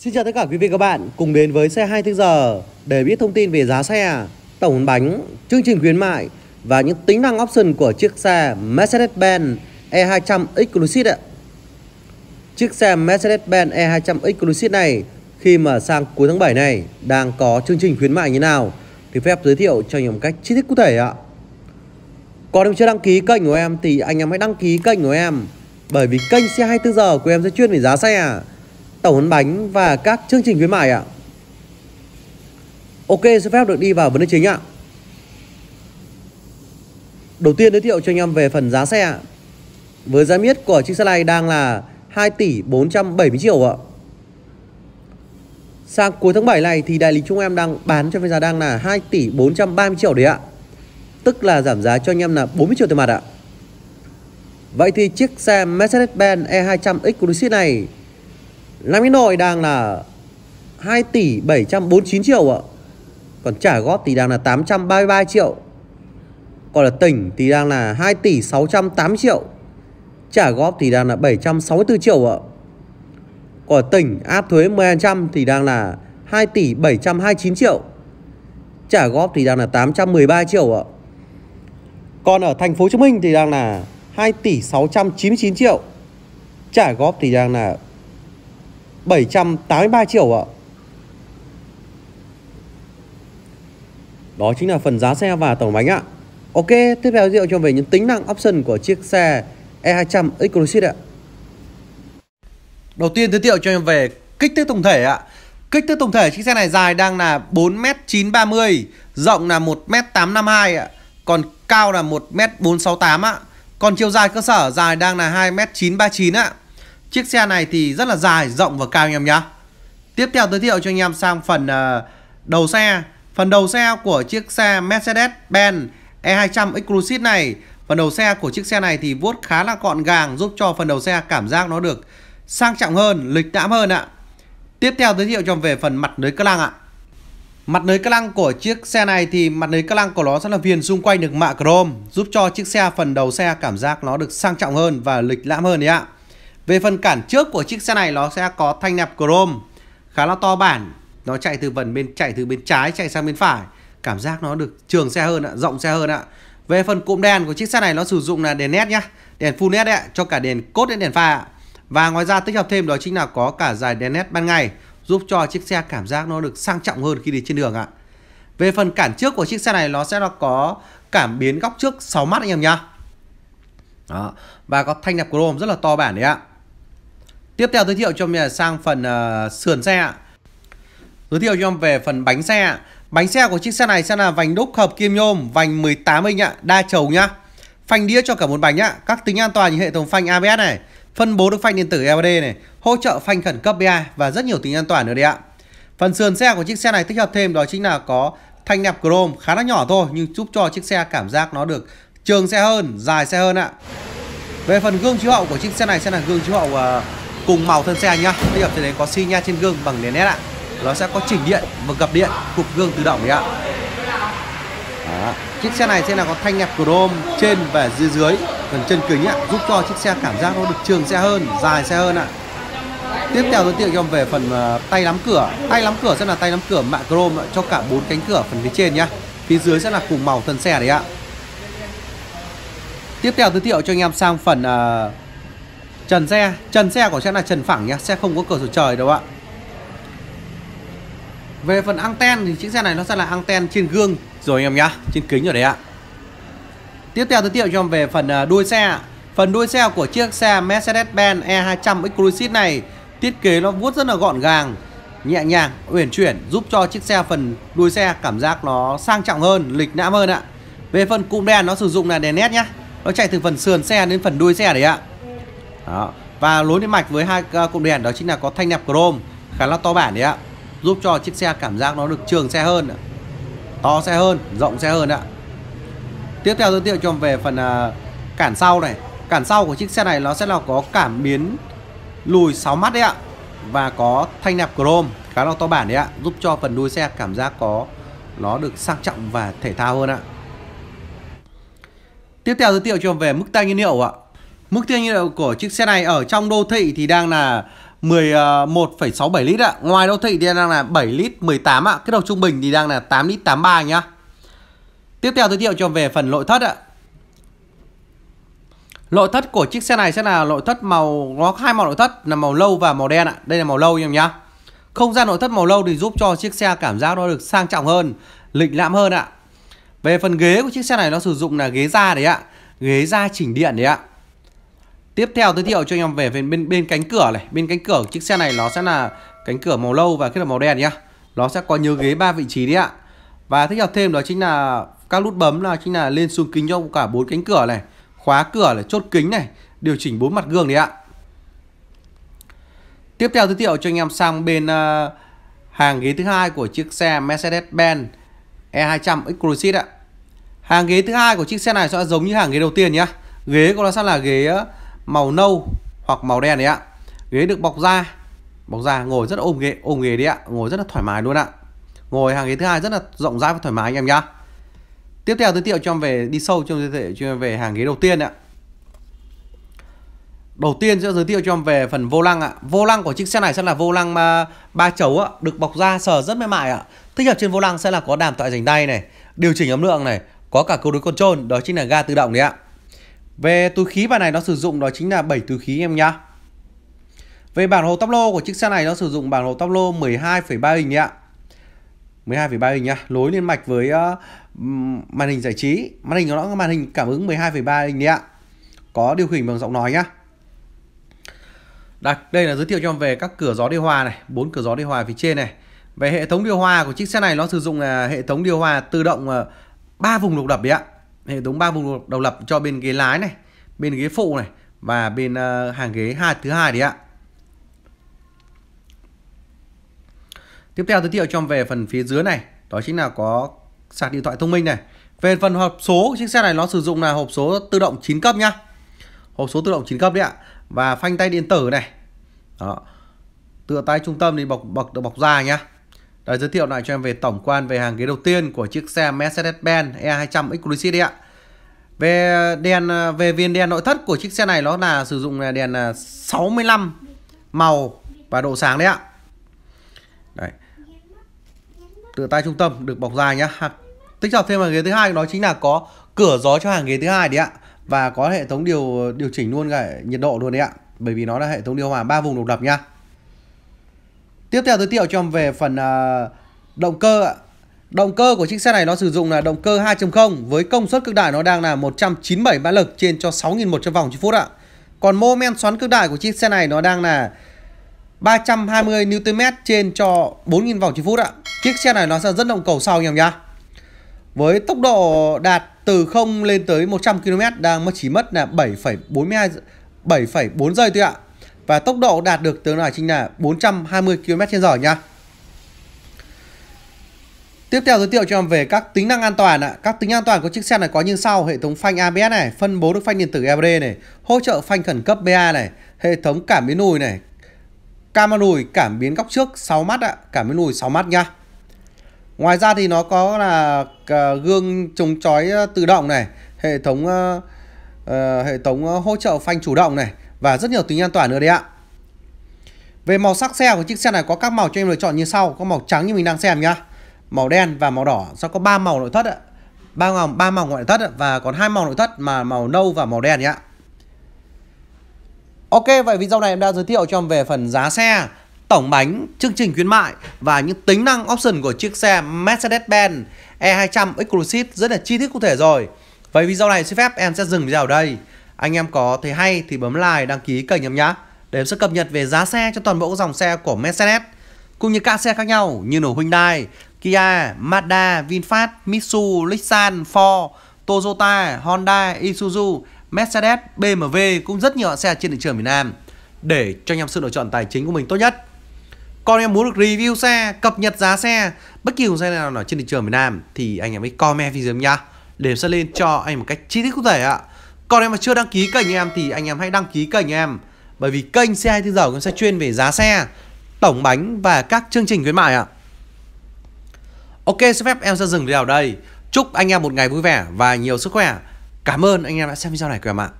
Xin chào tất cả quý vị các bạn cùng đến với xe 2 tiếng giờ để biết thông tin về giá xe, tổng bánh, chương trình khuyến mại và những tính năng option của chiếc xe Mercedes-Benz E200 Exclusive ạ. Chiếc xe Mercedes-Benz E200 Exclusive này khi mà sang cuối tháng 7 này đang có chương trình khuyến mại như nào thì phép giới thiệu cho anh em cách chi tiết cụ thể ạ. Còn em chưa đăng ký kênh của em thì anh em hãy đăng ký kênh của em bởi vì kênh xe 24 giờ của em sẽ chuyên về giá xe tẩu ấn bánh và các chương trình khuyến mại ạ. Ok, xin phép được đi vào vấn đề chính ạ. Đầu tiên giới thiệu cho anh em về phần giá xe ạ. Với giá miết của chiếc xe này đang là 2 tỷ 470 triệu ạ. Sang cuối tháng 7 này thì đại lý chúng em đang bán cho với giá đang là 2 tỷ 430 triệu đấy ạ. Tức là giảm giá cho anh em là 40 triệu tiền mặt ạ. Vậy thì chiếc xe Mercedes-Benz E200 X Cruise này Nam Ít Nội đang là 2 tỷ 749 triệu ạ Còn trả góp thì đang là 833 triệu Còn là tỉnh thì đang là 2 tỷ 608 triệu Trả góp thì đang là 764 triệu ạ Còn tỉnh áp thuế 10% thì đang là 2 tỷ 729 triệu Trả góp thì đang là 813 triệu ạ Còn ở thành phố Hồ Chí Minh thì đang là 2 tỷ 699 triệu Trả góp thì đang là 783 triệu ạ. Đó chính là phần giá xe và tổng bánh ạ. Ok, tiếp theo giới thiệu cho về những tính năng option của chiếc xe E200 Exclusive ạ. Đầu tiên giới thiệu cho em về kích thước tổng thể ạ. Kích thước tổng thể chiếc xe này dài đang là 4m930, rộng là 1m852 ạ, còn cao là 1m468 ạ. Còn chiều dài cơ sở dài đang là 2m939 ạ. Chiếc xe này thì rất là dài, rộng và cao anh em nhá. Tiếp theo giới thiệu cho anh em sang phần ờ, đầu xe. Phần đầu xe của chiếc xe Mercedes-Benz E200 Exclusive này, phần đầu xe của chiếc xe này thì vuốt khá là gọn gàng giúp cho phần đầu xe cảm giác nó được sang trọng hơn, lịch lãm hơn ạ. Tiếp theo giới thiệu cho về phần mặt lưới cơ lăng ạ. Mặt lưới cơ lăng của chiếc xe này thì mặt lưới cơ lăng của nó sẽ là viền xung quanh được mạ chrome giúp cho chiếc xe phần đầu xe cảm giác nó được sang trọng hơn và lịch lãm hơn đấy ạ. Về phần cản trước của chiếc xe này nó sẽ có thanh nẹp chrome khá là to bản. Nó chạy từ phần bên chạy từ bên trái chạy sang bên phải. Cảm giác nó được trường xe hơn ạ, rộng xe hơn ạ. Về phần cụm đèn của chiếc xe này nó sử dụng là đèn led nhá, đèn full led ạ, cho cả đèn cốt đến đèn pha ạ. Và ngoài ra tích hợp thêm đó chính là có cả dải đèn led ban ngày giúp cho chiếc xe cảm giác nó được sang trọng hơn khi đi trên đường ạ. Về phần cản trước của chiếc xe này nó sẽ là có cảm biến góc trước 6 mắt anh em nhá. Đó. Và có thanh nẹp chrome rất là to bản đấy ạ. Tiếp theo giới thiệu cho mình sang phần uh, sườn xe ạ. Giới thiệu cho em về phần bánh xe Bánh xe của chiếc xe này sẽ là vành đúc hợp kim nhôm, vành 18 inch ạ, đa chầu nhá. Phanh đĩa cho cả một bánh ạ. Các tính an toàn như hệ thống phanh ABS này, phân bố được phanh điện tử LED này, hỗ trợ phanh khẩn cấp BA và rất nhiều tính an toàn nữa đấy ạ. Phần sườn xe của chiếc xe này tích hợp thêm đó chính là có thanh nẹp chrome khá là nhỏ thôi nhưng giúp cho chiếc xe cảm giác nó được trường xe hơn, dài xe hơn ạ. Về phần gương chiếu hậu của chiếc xe này sẽ là gương chiếu hậu uh, cùng màu thân xe nhá bây giờ thì đấy có xi nha trên gương bằng nền nét ạ nó sẽ có chỉnh điện và gập điện cục gương tự động đấy ạ Đó. chiếc xe này sẽ là có thanh nhạc chrome trên và dưới dưới phần chân kính ạ giúp cho chiếc xe cảm giác nó được trường xe hơn dài xe hơn ạ tiếp theo giới thiệu cho em về phần ờ, tay nắm cửa tay nắm cửa sẽ là tay nắm cửa mạ chrome cho cả bốn cánh cửa phần phía trên nhá phía dưới sẽ là cùng màu thân xe đấy ạ tiếp theo giới thiệu cho anh em sang phần uh, Trần xe Trần xe của xe là trần phẳng nhé Xe không có cửa sổ trời đâu ạ Về phần anten thì chiếc xe này nó sẽ là anten trên gương Rồi anh em nhá Trên kính ở đấy ạ Tiếp theo giới thiệu cho em về phần à, đuôi xe Phần đuôi xe của chiếc xe Mercedes-Benz E200 Exclusive này Thiết kế nó vuốt rất là gọn gàng Nhẹ nhàng, uyển chuyển Giúp cho chiếc xe phần đuôi xe cảm giác nó sang trọng hơn, lịch lãm hơn ạ Về phần cụm đèn nó sử dụng là đèn led nhá Nó chạy từ phần sườn xe đến phần đuôi xe đấy ạ đó. và lối liên mạch với hai ờ, cụm đèn đó chính là có thanh nẹp chrome khá là to bản đấy ạ giúp cho chiếc xe cảm giác nó được trường xe hơn to xe hơn rộng xe hơn ạ tiếp theo giới thiệu cho về phần ờ, cản sau này cản sau của chiếc xe này nó sẽ là có cảm biến lùi 6 mắt đấy ạ và có thanh nẹp chrome khá là to bản đấy ạ giúp cho phần đuôi xe cảm giác có nó được sang trọng và thể thao hơn ạ tiếp theo giới thiệu cho về mức tăng nhiên liệu ạ Mức tiêu nhiên liệu của chiếc xe này ở trong đô thị thì đang là 11,67 à, lít ạ. Ngoài đô thị thì đang là 7 lít 18 ạ. Cái đầu trung bình thì đang là 8 lít 83 nhá. Tiếp theo giới thiệu cho về phần nội thất ạ. Nội thất của chiếc xe này sẽ là nội thất màu nó hai màu nội thất là màu lâu và màu đen ạ. Đây là màu lâu em nhá. Không gian nội thất màu lâu thì giúp cho chiếc xe cảm giác nó được sang trọng hơn, lịch lãm hơn ạ. Về phần ghế của chiếc xe này nó sử dụng là ghế da đấy ạ. Ghế da chỉnh điện đấy ạ. Tiếp theo giới thiệu cho anh em về bên, bên bên cánh cửa này, bên cánh cửa chiếc xe này nó sẽ là cánh cửa màu lâu và kết hợp màu đen nhá. Nó sẽ có nhiều ghế ba vị trí đấy ạ. Và thích hợp thêm đó chính là các nút bấm là chính là lên xuống kính cho cả bốn cánh cửa này, khóa cửa này, chốt kính này, điều chỉnh bốn mặt gương đấy ạ. Tiếp theo giới thiệu cho anh em sang bên uh, hàng ghế thứ hai của chiếc xe Mercedes-Benz E200 Exclusive ạ. Hàng ghế thứ hai của chiếc xe này sẽ giống như hàng ghế đầu tiên nhá. Ghế của nó sẽ là ghế uh, màu nâu hoặc màu đen đấy ạ ghế được bọc da bọc da ngồi rất ôm ghế ôm ghế đấy ạ ngồi rất là thoải mái luôn ạ ngồi hàng ghế thứ hai rất là rộng rãi và thoải mái anh em nhá tiếp theo giới thiệu cho em về đi sâu trong giới thiệu cho em về hàng ghế đầu tiên ạ đầu tiên sẽ giới thiệu cho em về phần vô lăng ạ vô lăng của chiếc xe này sẽ là vô lăng à, ba chấu ạ được bọc da sờ rất mềm mại ạ tích hợp trên vô lăng sẽ là có đàm thoại dành tay này điều chỉnh âm lượng này có cả cầu đối control đó chính là ga tự động đấy ạ về túi khí bản này nó sử dụng đó chính là 7 túi khí em nhá. Về bản hồ tắp lô của chiếc xe này nó sử dụng bản hồ tắp lô 12,3 inch ạ. 12,3 inch nhá, lối liên mạch với uh, màn hình giải trí. Màn hình nó có màn hình cảm ứng 12,3 inch ạ. Có điều khiển bằng giọng nói nhá. Đặt đây là giới thiệu cho em về các cửa gió điều hòa này, bốn cửa gió điều hòa phía trên này. Về hệ thống điều hòa của chiếc xe này nó sử dụng là hệ thống điều hòa tự động 3 vùng độc lập đấy ạ hệ thống ba vùng độc lập cho bên ghế lái này bên ghế phụ này và bên ờ, hàng ghế hai thứ hai đấy ạ tiếp theo giới thiệu cho về phần phía dưới này đó chính là có sạc điện thoại thông minh này về phần hộp số chiếc xe này nó sử dụng là hộp số tự động 9 cấp nhá hộp số tự động 9 cấp đấy ạ và phanh tay điện tử này đó tựa tay trung tâm thì bọc bọc được bọc da nhá để giới thiệu lại cho em về tổng quan về hàng ghế đầu tiên của chiếc xe Mercedes-Benz E200 Exclusive đấy ạ. Về đèn à, về viên đèn nội thất của chiếc xe này nó là sử dụng à, đèn 65 à, màu và độ sáng đấy ạ. Đấy. Tự tay trung tâm được bọc dài nhá. Tích hợp thêm vào ghế thứ hai đó chính là có cửa gió cho hàng ghế thứ hai đấy ạ và có hệ thống điều điều chỉnh luôn cả nhiệt độ luôn đấy ạ. Bởi vì nó là hệ thống điều hòa ba vùng độc lập nha. Tiếp theo giới thiệu cho em về phần uh, động cơ ạ. Động cơ của chiếc xe này nó sử dụng là động cơ 2.0 với công suất cực đại nó đang là 197 mã lực trên cho 6.100 vòng trên phút ạ. Còn mô men xoắn cực đại của chiếc xe này nó đang là 320 Nm trên cho 4.000 vòng trên phút ạ. Chiếc xe này nó sẽ rất động cầu sau anh em nhá. Với tốc độ đạt từ 0 lên tới 100 km đang mất chỉ mất là 7,42 7,4 giây thôi ạ và tốc độ đạt được tướng này chính là 420 km/h nha. Tiếp theo giới thiệu cho em về các tính năng an toàn ạ. Các tính an toàn của chiếc xe này có như sau: hệ thống phanh ABS này, phân bố được phanh điện tử EBD này, hỗ trợ phanh khẩn cấp BA này, hệ thống cảm biến lùi này, camera lùi, cảm biến góc trước 6 mắt ạ, cảm biến lùi 6 mắt nha. Ngoài ra thì nó có là ờ, gương chống chói ờ, tự động này, hệ thống uh, hệ thống hỗ trợ phanh chủ động này, và rất nhiều tính an toàn nữa đấy ạ. Về màu sắc xe của chiếc xe này có các màu cho em lựa chọn như sau, có màu trắng như mình đang xem nhá, màu đen và màu đỏ, sau có ba màu nội thất ạ. Ba màu ba màu ngoại thất và còn hai màu nội thất mà màu nâu và màu đen nhá. Ok, vậy video này em đã giới thiệu cho em về phần giá xe, tổng bánh, chương trình khuyến mại và những tính năng option của chiếc xe Mercedes-Benz E200 Exclusive rất là chi tiết cụ thể rồi. Vậy video này xin phép em sẽ dừng video ở đây. Anh em có thấy hay thì bấm like đăng ký kênh em nhá để em sẽ cập nhật về giá xe cho toàn bộ dòng xe của Mercedes cũng như các xe khác nhau như nổ Hyundai, Kia, Mazda, VinFast, Mitsubishi, Nissan, Ford, Toyota, Honda, Isuzu, Mercedes, BMW cũng rất nhiều xe trên thị trường Việt Nam để cho anh em sự lựa chọn tài chính của mình tốt nhất. Còn em muốn được review xe, cập nhật giá xe, bất kỳ dòng xe nào ở trên thị trường Việt Nam thì anh em hãy comment video nhá để em sẽ lên cho anh một cách chi tiết cụ thể ạ. Còn em mà chưa đăng ký kênh em thì anh em hãy đăng ký kênh em Bởi vì kênh xe 24 giờ cũng sẽ chuyên về giá xe Tổng bánh và các chương trình khuyến mại ạ Ok xin phép em sẽ dừng video ở đây Chúc anh em một ngày vui vẻ và nhiều sức khỏe Cảm ơn anh em đã xem video này của em ạ